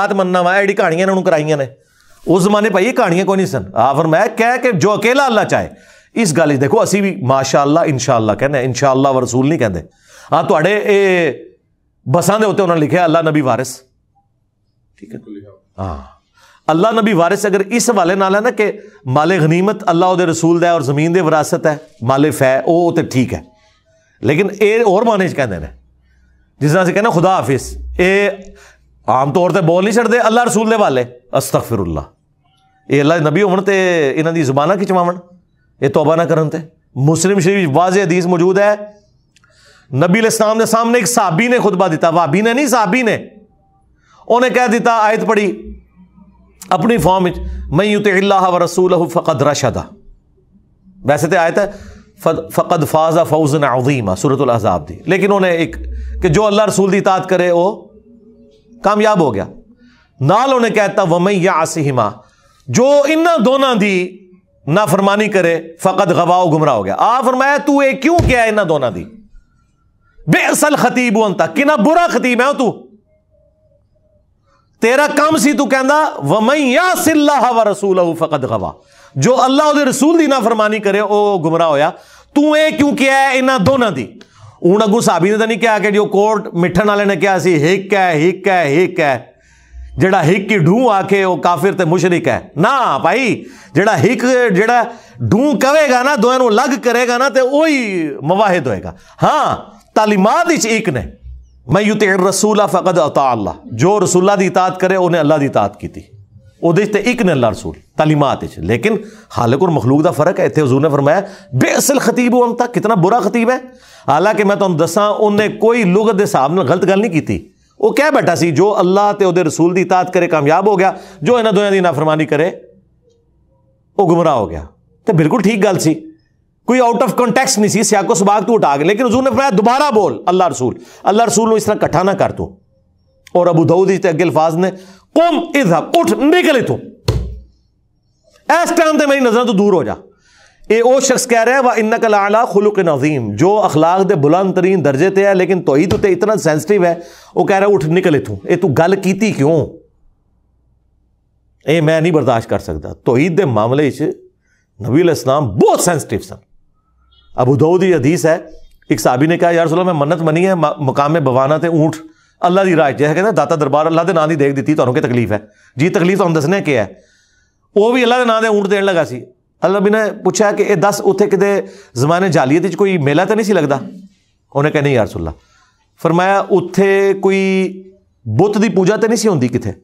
ਆ ਤਮੰਨਾ ਵਾ ਜਿਹੜੀ ਕਹਾਣੀਆਂ ਇਹਨਾਂ ਨੂੰ ਕਰਾਈਆਂ ਨੇ ਉਸ ਜ਼ਮਾਨੇ ਭਾਈ ਇਹ ਕਹਾਣੀਆਂ ਕੋਈ ਨਹੀਂ ਸਨ ਆ ਫਰਮਾਇਆ ਕਹਿ ਕਿ ਜੋ ਅਕੇਲਾ ਅੱਲਾ ਚਾਹੇ ਇਸ ਗੱਲ 'ਚ ਦੇਖੋ ਅਸੀਂ ਵੀ ਮਾਸ਼ਾਅੱਲਾ ਇਨਸ਼ਾਅੱਲਾ ਕਹਿੰਦੇ ਇਨਸ਼ਾਅੱਲਾ ਵਰਸੂਲ ਨਹੀਂ ਕਹਿੰਦੇ ਆ ਤੁਹਾਡੇ ਇਹ ਬਸਾਂ ਦੇ ਉੱਤੇ ਉਹਨਾਂ ਨੇ ਲਿਖਿਆ ਅੱਲਾ ਨਬੀ ਵਾਰਿਸ ਠੀਕ ਹੈ ਹਾਂ अल्लाह नबी वारिस अगर इस हवाले नाल है ना कि माले गनीमत अल्लाह वो रसूल है और जमीन की विरासत है माले फै वह तो ठीक है लेकिन ये होर माने कहते हैं जिस तरह से कहना खुदा हाफिज ये आम तौर पर बोल नहीं छड़ते अल्लाह रसूल दे वाले अस्तक फिर उल्ला अला नबी होवन तो इन्हों की जबाना खिंचवावन ये तौबा ना करते मुस्लिम शरीफ वाज अदीस मौजूद है नबी इस्लाम के सामने एक साबी ने खुतबा दिता वाबी ने नहीं साबी ने उन्हें कह दिता आयत पढ़ी अपनी फॉर्म मई यू तो अल्लाह व रसूल फ़कद रशदा वैसे तो आयत है फ़कद फाजा फौजन अवीमा सूरत अजाब दी लेकिन उन्हें एक कि जो अल्लाह रसूल की इताद करे वह कामयाब हो गया नाल उन्हें कहता वमई या आसिमा जो इन्ना दोना दी ना फरमानी करे फकत गवाओ गुमराह हो गया आ फरमाया तू ये क्यों क्या है ना दोना दी बेअसल खतीब अंता कि ना बुरा खतीब है तू तेरा काम सी तू कहना वमई या सिल्लाह व रसूल फकत गवा जो अल्लाह रसूल की ना फरमानी करे वह गुमराह होया तू ये क्यों किया है इन्होंने दोनों की हूँ अगू साबी ने तो नहीं कहा कि जो कोर्ट मिठन वाले ने कहा कि हिक है हिक है हिक है जोड़ा हिक ही डू आके वह काफिर तो मुशरिक है ना भाई जोड़ा हिक जोड़ा डू कहेगा ना दोनों अलग करेगा ना तो उ मवाहिद होगा हाँ तालीमा एक ने मैं यू तो रसूला फकद अता अल्लाह जो रसूला की इताद करे उन्हें अल्लाह की इताद की उद्देश एक ने अल्लाह रसूल तालीमत लेकिन हालक और मखलूक का फर्क है इतने हजूर ने फरमाया बेअसल खतीब उन था कितना बुरा खतीब है हालांकि मैं तुम दसा उन्हें कोई लुगत के हिसाब ने गलत गल नहीं की वो कह बैठा सी जो अल्लाह तो रसूल की इताद करे कामयाब हो गया जो इन्होंने दोनों की नाफरमानी करे वह गुमराह हो गया तो बिल्कुल ठीक गल सी कोई आउट ऑफ कॉन्टैक्स नहीं सी सियाको सुबाग तू उठा गया लेकिन हजूर ने फरमाया दोबारा बोल अल्लाह रसूल अल्लाह रसूल इस तरह कट्ठा ना कर तू और अबू दऊद अगे अल्फाज ने कुम इजहब उठ निकल इतो इस टाइम तो मेरी नजर तो दूर हो जा ये वो शख्स कह रहा है वह इन्ना कल आला खुलुक नजीम जो अखलाक के बुलंद तरीन दर्जे ते है लेकिन तो ही तो ते इतना सेंसिटिव है वह कह रहा है उठ निकल इतों ये तू गल की क्यों ये मैं नहीं बर्दाश्त कर सकता तोहीद के मामले नबी इस्लाम बहुत सेंसिटिव सन अबू दाऊद हदीस है एक साहबी ने कहा यार सुल्ला मैं मन्नत मनी है मकाम बवाना थे ऊँट ਅੱਲਾ ਦੀ ਰਾਜ ਜਿਹਾ ਕਹਿੰਦਾ ਦਾਤਾ ਦਰਬਾਰ ਅੱਲਾ ਦੇ ਨਾਂ ਦੀ ਦੇਖ ਦਿੱਤੀ ਤੁਹਾਨੂੰ ਕੀ ਤਕਲੀਫ ਹੈ ਜੀ ਤਕਲੀਫ ਤੁਹਾਨੂੰ ਦੱਸਣਾ ਕੀ ਹੈ ਉਹ ਵੀ ਅੱਲਾ ਦੇ ਨਾਂ ਦੇ ਊਂਟ ਦੇਣ ਲੱਗਾ ਸੀ ਅੱਲਾ ਵੀ ਨੇ ਪੁੱਛਿਆ ਕਿ ਇਹ ਦੱਸ ਉੱਥੇ ਕਿਤੇ ਜ਼ਮਾਨੇ ਜਾਲੀਅਤ ਵਿੱਚ ਕੋਈ ਮੇਲਾ ਤਾਂ ਨਹੀਂ ਸੀ ਲੱਗਦਾ ਉਹਨੇ ਕਹਿੰਦੇ ਯਾ ਰਸੂਲਾ ਫਰਮਾਇਆ ਉੱਥੇ ਕੋਈ ਬੁੱਤ ਦੀ ਪੂਜਾ ਤਾਂ ਨਹੀਂ ਸੀ ਹੁੰਦੀ ਕਿਥੇ